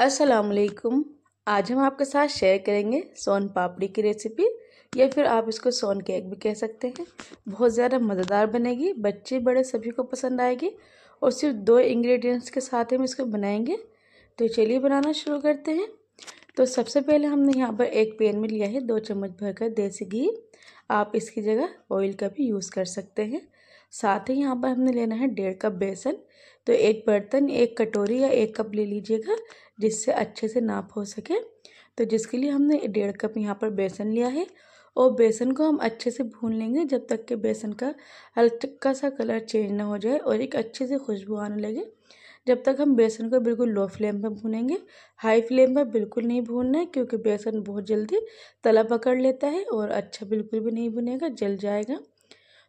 अस्सलाम वालेकुम आज हम आपके साथ शेयर करेंगे सोन पापड़ी की रेसिपी या फिर आप इसको सोन केक भी कह सकते हैं बहुत ज़्यादा मज़ेदार बनेगी बच्चे बड़े सभी को पसंद आएगी और सिर्फ दो इंग्रेडिएंट्स के साथ हम इसको बनाएंगे तो चलिए बनाना शुरू करते हैं तो सबसे पहले हमने यहाँ पर एक पैन में लिया है दो चम्मच भरकर देसी घी आप इसकी जगह ऑयल का भी यूज़ कर सकते हैं साथ ही यहाँ पर हमने लेना है डेढ़ कप बेसन तो एक बर्तन एक कटोरी या एक कप ले लीजिएगा जिससे अच्छे से नाप हो सके तो जिसके लिए हमने डेढ़ कप यहाँ पर बेसन लिया है और बेसन को हम अच्छे से भून लेंगे जब तक कि बेसन का हल्का सा कलर चेंज ना हो जाए और एक अच्छे से खुशबू आने लगे जब तक हम बेसन को बिल्कुल लो फ्लेम पर भूनेंगे हाई फ्लेम पर बिल्कुल नहीं भूनना है क्योंकि बेसन बहुत जल्दी तला पकड़ लेता है और अच्छा बिल्कुल भी नहीं भुनेगा जल जाएगा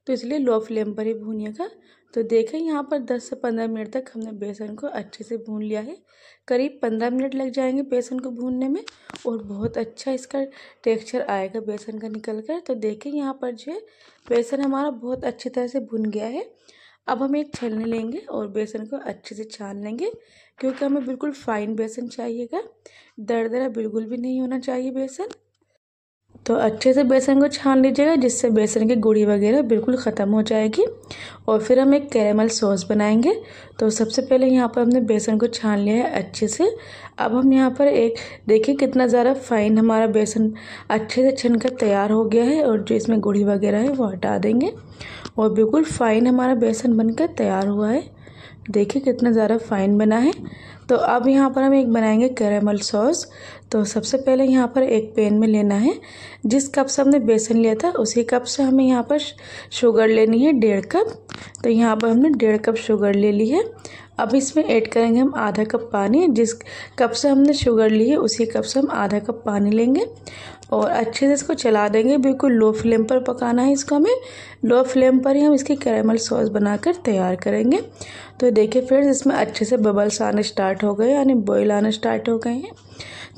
तो इसलिए लो फ्लेम पर ही भूनिएगा तो देखें यहाँ पर 10 से 15 मिनट तक हमने बेसन को अच्छे से भून लिया है करीब 15 मिनट लग जाएंगे बेसन को भूनने में और बहुत अच्छा इसका टेक्सचर आएगा बेसन का निकल कर तो देखें यहाँ पर जो है बेसन हमारा बहुत अच्छी तरह से भुन गया है अब हम एक छलनी लेंगे और बेसन को अच्छे से छान लेंगे क्योंकि हमें बिल्कुल फाइन बेसन चाहिएगा दरा बिल्कुल भी नहीं होना चाहिए बेसन तो अच्छे से बेसन को छान लीजिएगा जिससे बेसन की गुड़ी वगैरह बिल्कुल ख़त्म हो जाएगी और फिर हम एक कैरेमल सॉस बनाएंगे तो सबसे पहले यहाँ पर हमने बेसन को छान लिया है अच्छे से अब हम यहाँ पर एक देखिए कितना ज़्यादा फाइन हमारा बेसन अच्छे से छन कर तैयार हो गया है और जो इसमें गुड़ी वगैरह है वो हटा देंगे और बिल्कुल फ़ाइन हमारा बेसन बनकर तैयार हुआ है देखिए कितना ज़्यादा फाइन बना है तो अब यहाँ पर हम एक बनाएंगे कैरेमल सॉस तो सबसे पहले यहाँ पर एक पेन में लेना है जिस कप से हमने बेसन लिया था उसी कप से हमें यहाँ पर शुगर लेनी है डेढ़ कप तो यहाँ पर हमने डेढ़ कप शुगर ले ली है अब इसमें ऐड करेंगे हम आधा कप पानी जिस कप से हमने शुगर ली है उसी कप से हम आधा कप पानी लेंगे और अच्छे से इसको चला देंगे बिल्कुल लो फ्लेम पर पकाना है इसको हमें लो फ्लेम पर ही हम इसकी कैरेमल सॉस बनाकर तैयार करेंगे तो देखिए फ्रेंड्स इसमें अच्छे से बबल्स आने स्टार्ट हो गए यानी बॉयल आना स्टार्ट हो गए हैं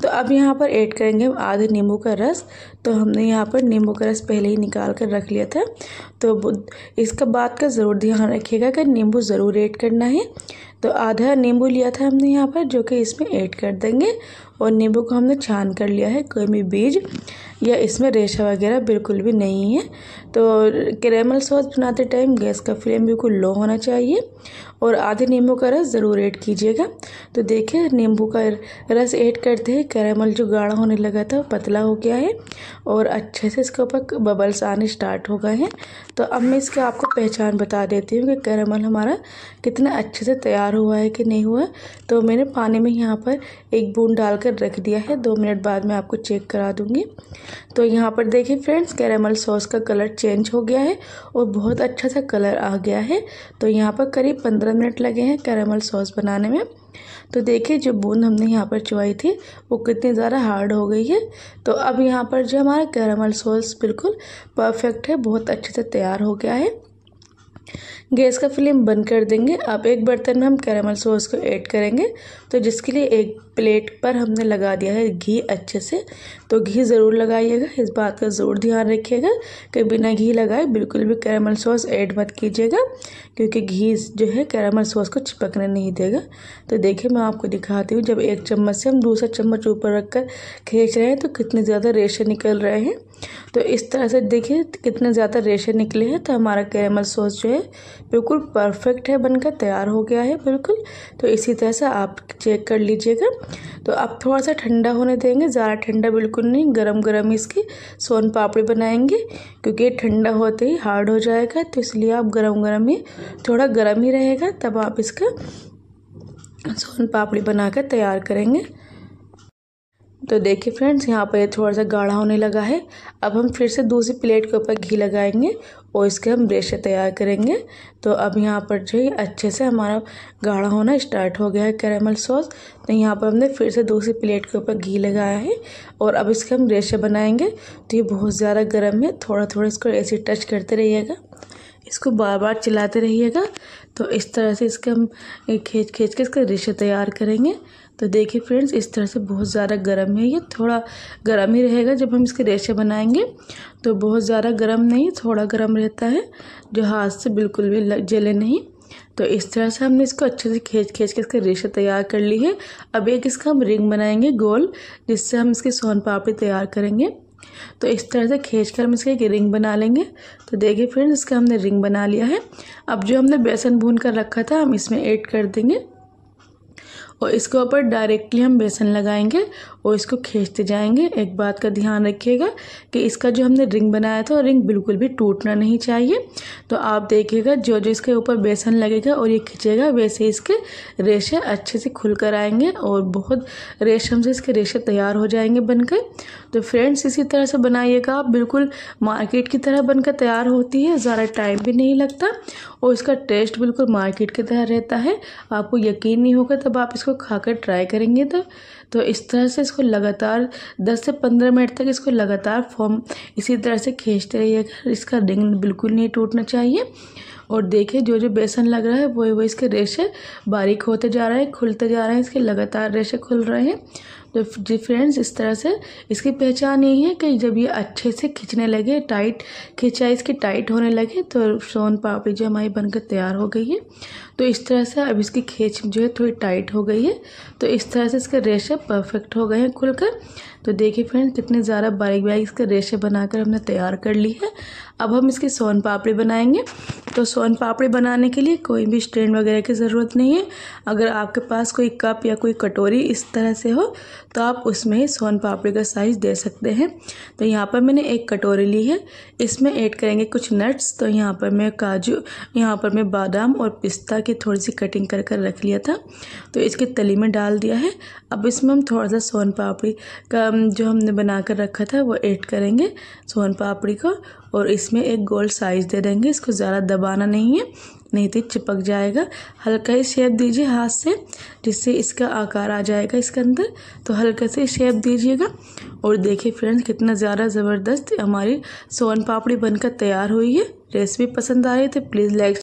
तो अब यहाँ पर ऐड करेंगे हम आधे नींबू का रस तो हमने यहाँ पर नींबू का रस पहले ही निकाल कर रख लिया था तो इसका बात का ज़रूर ध्यान रखिएगा कि नींबू ज़रूर ऐड करना है तो आधा नींबू लिया था हमने यहाँ पर जो कि इसमें ऐड कर देंगे और नींबू को हमने छान कर लिया है कोई भी बीज या इसमें रेशा वगैरह बिल्कुल भी नहीं है तो कैरेमल सॉस बनाते टाइम गैस का फ्लेम बिल्कुल लो होना चाहिए और आधे नींबू का रस ज़रूर ऐड कीजिएगा तो देखिए नींबू का रस ऐड करते ही कैरेमल जो गाढ़ा होने लगा था पतला हो गया है और अच्छे से इसके ऊपर बबल्स आने स्टार्ट हो गए हैं तो अब मैं इसके आपको पहचान बता देती हूँ कि कैरेमल हमारा कितना अच्छे से तैयार हुआ है कि नहीं हुआ तो मैंने पानी में यहाँ पर एक बूंद डालकर रख दिया है दो मिनट बाद मैं आपको चेक करा दूँगी तो यहाँ पर देखिए फ्रेंड्स कैरेमल सॉस का कलर चेंज हो गया है और बहुत अच्छा सा कलर आ गया है तो यहाँ पर करीब पंद्रह मिनट लगे हैं कैरामल सॉस बनाने में तो देखिए जो बूंद हमने यहाँ पर चुवाई थी वो कितनी ज़्यादा हार्ड हो गई है तो अब यहाँ पर जो हमारा कैरामल सॉस बिल्कुल परफेक्ट है बहुत अच्छे से तैयार हो गया है गैस का फ्लेम बंद कर देंगे अब एक बर्तन में हम कैरामल सॉस को ऐड करेंगे तो जिसके लिए एक प्लेट पर हमने लगा दिया है घी अच्छे से तो घी ज़रूर लगाइएगा इस बात का ज़रूर ध्यान रखिएगा कि बिना घी लगाए बिल्कुल भी कैरमल सॉस ऐड मत कीजिएगा क्योंकि घी जो है कैरमल सॉस को चिपकने नहीं देगा तो देखिए मैं आपको दिखाती हूँ जब एक चम्मच से हम दूसरा चम्मच ऊपर रख कर खींच रहे हैं तो कितने ज़्यादा रेशे निकल रहे हैं तो इस तरह से देखिए कितने ज़्यादा रेशे निकले हैं तो हमारा कैरामल सॉस जो है बिल्कुल परफेक्ट है बनकर तैयार हो गया है बिल्कुल तो इसी तरह से आप चेक कर लीजिएगा तो अब थोड़ा सा ठंडा होने देंगे ज़्यादा ठंडा बिल्कुल नहीं गरम गरम इसकी सोन पापड़ी बनाएंगे क्योंकि ये ठंडा होते ही हार्ड हो जाएगा तो इसलिए आप गरम गरम ही थोड़ा गरम ही रहेगा तब आप इसका सोन पापड़ी बनाकर तैयार करेंगे तो देखिए फ्रेंड्स यहाँ पर ये थोड़ा सा गाढ़ा होने लगा है अब हम फिर से दूसरी प्लेट के ऊपर घी लगाएंगे और इसके हम रेशे तैयार करेंगे तो अब यहाँ पर जो है अच्छे से हमारा गाढ़ा होना स्टार्ट हो गया है कैरेमल सॉस तो यहाँ पर हमने फिर से दूसरी प्लेट के ऊपर घी लगाया है और अब इसके हम रेशे बनाएंगे तो ये बहुत ज़्यादा गर्म है थोड़ा थोड़ा इसको ऐसे टच करते रहिएगा इसको बार बार चलाते रहिएगा तो इस तरह से इसके हम खींच खींच के इसका रेशे तैयार करेंगे तो देखिए फ्रेंड्स इस तरह से बहुत ज़्यादा गर्म है ये थोड़ा गर्म ही रहेगा जब हम इसके रेशे बनाएंगे तो बहुत ज़्यादा गर्म नहीं थोड़ा गर्म रहता है जो हाथ से बिल्कुल भी जले नहीं तो इस तरह से हमने इसको अच्छे से खींच खींच के इसका रेशा तैयार कर ली है अब एक इसका हम रिंग बनाएंगे गोल जिससे हम इसकी सोन पापड़ी तैयार करेंगे तो इस तरह से खींच कर हम इसके एक रिंग बना लेंगे तो देखिए फ्रेंड्स इसका हमने रिंग बना लिया है अब जो हमने बेसन भून कर रखा था हम इसमें ऐड कर देंगे और इसके ऊपर डायरेक्टली हम बेसन लगाएंगे और इसको खींचते जाएंगे एक बात का ध्यान रखिएगा कि इसका जो हमने रिंग बनाया था रिंग बिल्कुल भी टूटना नहीं चाहिए तो आप देखिएगा जो जो इसके ऊपर बेसन लगेगा और ये खींचेगा वैसे इसके रेशे अच्छे से खुल कर आएंगे और बहुत रेशम से इसके रेशे तैयार हो जाएंगे बनकर तो फ्रेंड्स इसी तरह से बनाइएगा आप बिल्कुल मार्केट की तरह बनकर तैयार होती है ज़्यादा टाइम भी नहीं लगता और इसका टेस्ट बिल्कुल मार्केट की तरह रहता है आपको यकीन नहीं होगा तब आप इस इसको खाकर ट्राई करेंगे तो तो इस तरह से इसको लगातार 10 से 15 मिनट तक इसको लगातार फॉर्म इसी तरह से खींचते रहिएगा इसका रिंग बिल्कुल नहीं टूटना चाहिए और देखिए जो जो बेसन लग रहा है वही वो इसके रेशे बारीक होते जा रहे हैं खुलते जा रहे हैं इसके लगातार रेशे खुल रहे हैं तो फ्रेंड्स इस तरह से इसकी पहचान यही है कि जब ये अच्छे से खींचने लगे टाइट खींचा इसकी टाइट होने लगे तो सोन पापड़ी जो हमारी बनकर तैयार हो गई है तो इस तरह से अब इसकी खींच जो है थोड़ी टाइट हो गई है तो इस तरह से इसके रेशे परफेक्ट हो गए हैं खुलकर तो देखिए फ्रेंड्स कितने ज़्यादा बारीक बारीक इसके रेशे बनाकर हमने तैयार कर ली है अब हम इसके सोन पापड़ी बनाएंगे तो सोन पापड़ी बनाने के लिए कोई भी स्टैंड वगैरह की ज़रूरत नहीं है अगर आपके पास कोई कप या कोई कटोरी इस तरह से हो तो आप उसमें ही सोन पापड़ी का साइज़ दे सकते हैं तो यहाँ पर मैंने एक कटोरी ली है इसमें ऐड करेंगे कुछ नट्स तो यहाँ पर मैं काजू यहाँ पर मैं बादाम और पिस्ता की थोड़ी सी कटिंग कर कर रख लिया था तो इसके तली में डाल दिया है अब इसमें हम थोड़ा सा सोन पापड़ी का जो हमने बना कर रखा था वो ऐड करेंगे सोन पापड़ी को और इसमें एक गोल साइज़ दे देंगे इसको ज़्यादा दबाना नहीं है नहीं तो चिपक जाएगा हल्का ही शेप दीजिए हाथ से जिससे इसका आकार आ जाएगा इसके अंदर तो हल्का से शेप दीजिएगा और देखिए फ्रेंड्स कितना ज़्यादा ज़बरदस्त हमारी सोन पापड़ी बनकर तैयार हुई है रेसिपी पसंद आई तो प्लीज़ लाइक